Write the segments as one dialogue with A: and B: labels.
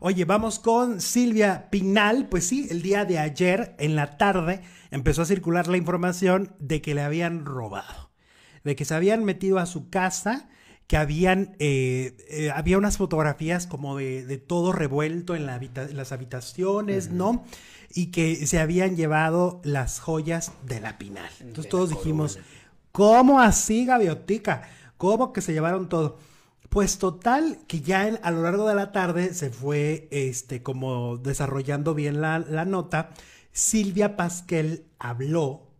A: Oye, vamos con Silvia Pinal. Pues sí, el día de ayer, en la tarde, empezó a circular la información de que le habían robado, de que se habían metido a su casa, que habían, eh, eh, había unas fotografías como de, todo revuelto en, las habitaciones, ¿no? Y que se habían llevado las joyas de la Pinal. Entonces todos dijimos, ¿cómo así, Gaviotica? ¿Cómo que se llevaron todo? Pues total, que ya a lo largo de la tarde se fue este, como desarrollando bien la, nota. Silvia Pasquel habló,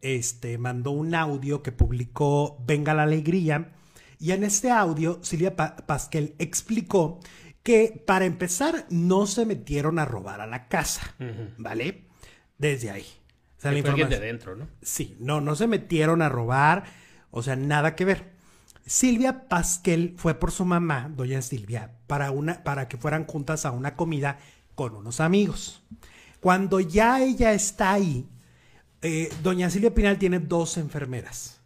A: este, mandó un audio que publicó Venga la Alegría. Y en este audio, Silvia Pasquel explicó que para empezar no se metieron a robar a la casa, ¿vale? Desde ahí.
B: O sea, la de
A: dentro, ¿no? Sí, no, no se metieron a robar, o sea, nada que ver. Silvia Pasquel fue por su mamá, doña Silvia, para, una, para que fueran juntas a una comida con unos amigos. Cuando ya ella está ahí, eh, doña Silvia Pinal tiene dos enfermeras.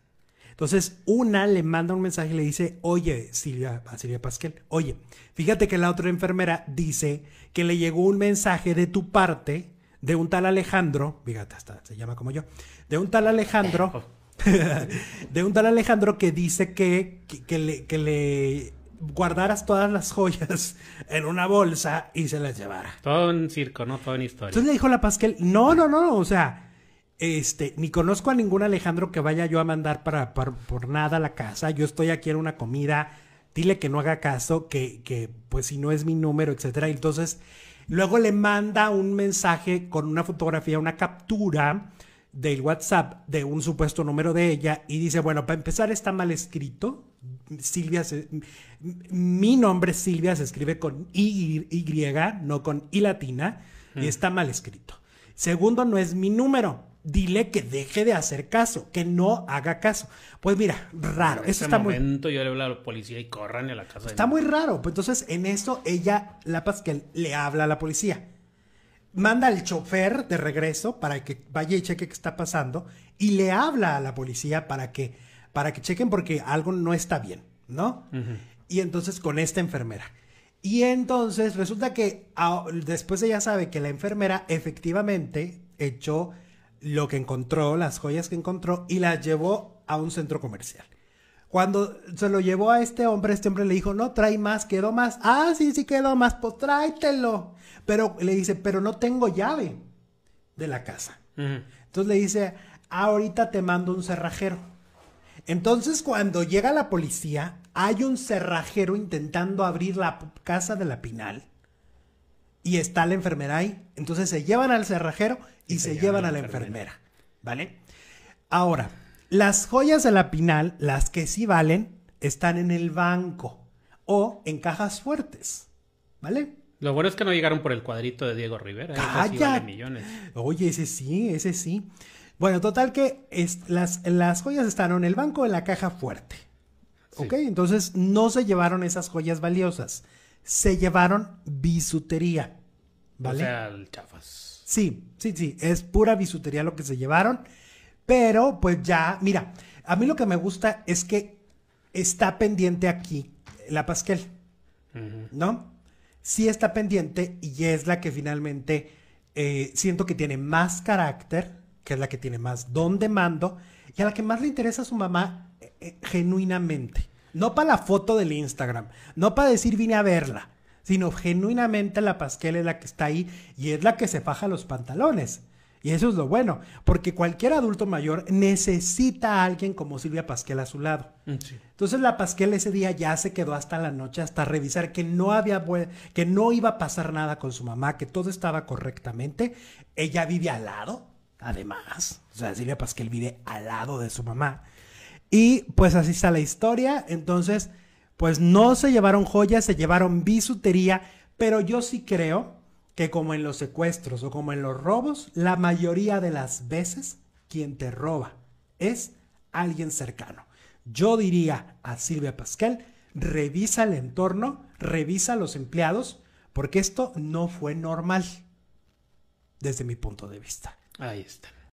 A: Entonces, una le manda un mensaje y le dice, oye, Silvia, Silvia Pasquel, oye, fíjate que la otra enfermera dice que le llegó un mensaje de tu parte, de un tal Alejandro, fíjate, hasta se llama como yo, de un tal Alejandro. Oh. de un tal Alejandro que dice que, que, le, que le guardaras todas las joyas en una bolsa y se las llevara. Todo un circo, ¿no? Toda una historia. Entonces le dijo la Pasquel, no, no, no, o sea, este, ni conozco a ningún Alejandro que vaya yo a mandar para, por nada a la casa, yo estoy aquí en una comida, dile que no haga caso, que, que pues si no es mi número, etcétera. Entonces, luego le manda un mensaje con una fotografía, una captura del WhatsApp de un supuesto número de ella y dice, bueno, para empezar está mal escrito. Silvia, mi nombre Silvia se escribe con y, y, no con I latina, y mm. está mal escrito. Segundo, no es mi número. Dile que deje de hacer caso, que no haga caso. Pues mira, raro. En está momento yo le hablo a la policía y corran a la casa. Está muy raro. Pues entonces en eso ella, la que le habla a la policía manda al chofer de regreso para que vaya y cheque qué está pasando y le habla a la policía para que, para que chequen porque algo no está bien, ¿no? Y entonces con esta enfermera. Y entonces resulta que después ella sabe que la enfermera efectivamente echó lo que encontró, las joyas que encontró y las llevó a un centro comercial. Cuando se lo llevó a este hombre, este hombre le dijo, no, trae más, quedó más. Ah, sí, sí quedó más, pues tráetelo. Pero le dice, pero no tengo llave de la casa. Entonces le dice, ah, ahorita te mando un cerrajero. Entonces cuando llega la policía, hay un cerrajero intentando abrir la casa de la Pinal. Y está la enfermera ahí. Entonces se llevan al cerrajero y, se, llevan, a la, enfermera. ¿Vale? Ahora las joyas de la Pinal, las que sí valen, están en el banco o en cajas fuertes. ¿Vale? Lo bueno es que no llegaron por el cuadrito de Diego Rivera. ¿eh? ¡Calla! Sí millones. Oye, ese sí, ese sí. Bueno, total que las, las joyas están en el banco o en la caja fuerte. ¿Ok? Entonces no se llevaron esas joyas valiosas. Se llevaron bisutería. ¿Vale? O sea, chafas. Sí, sí, sí. Es pura bisutería lo que se llevaron. Pero pues ya, mira, a mí lo que me gusta es que está pendiente aquí la Pasquel, ¿no? Sí está pendiente y es la que finalmente eh, siento que tiene más carácter, que es la que tiene más don de mando y a la que más le interesa a su mamá eh, eh, genuinamente. No para la foto del Instagram, no para decir vine a verla, sino genuinamente la Pasquel es la que está ahí y es la que se faja los pantalones. Y eso es lo bueno, porque cualquier adulto mayor necesita a alguien como Silvia Pasquel a su lado. Mm, Entonces la Pasquel ese día ya se quedó hasta la noche hasta revisar que no había que no iba a pasar nada con su mamá, que todo estaba correctamente. Ella vive al lado, además. O sea, Silvia Pasquel vive al lado de su mamá. Y pues así está la historia. Entonces, pues no se llevaron joyas, se llevaron bisutería, pero yo sí creo que como en los secuestros o como en los robos, la mayoría de las veces quien te roba es alguien cercano. Yo diría a Silvia Pascal, revisa el entorno, revisa los empleados, porque esto no fue normal, desde mi punto de vista. Ahí está.